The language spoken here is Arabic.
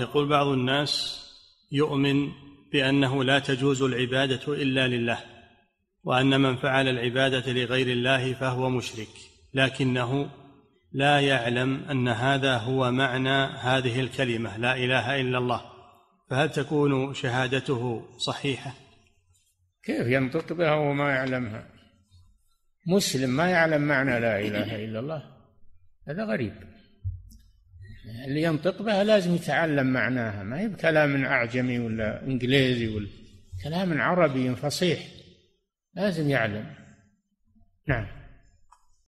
يقول بعض الناس يؤمن بأنه لا تجوز العبادة إلا لله وأن من فعل العبادة لغير الله فهو مشرك لكنه لا يعلم أن هذا هو معنى هذه الكلمة لا إله إلا الله فهل تكون شهادته صحيحة؟ كيف ينطق بها وما يعلمها؟ مسلم ما يعلم معنى لا إله إلا الله هذا غريب اللي ينطق بها لازم يتعلم معناها ما هي بكلام أعجمي ولا إنجليزي ولا كلام عربي فصيح لازم يعلم نعم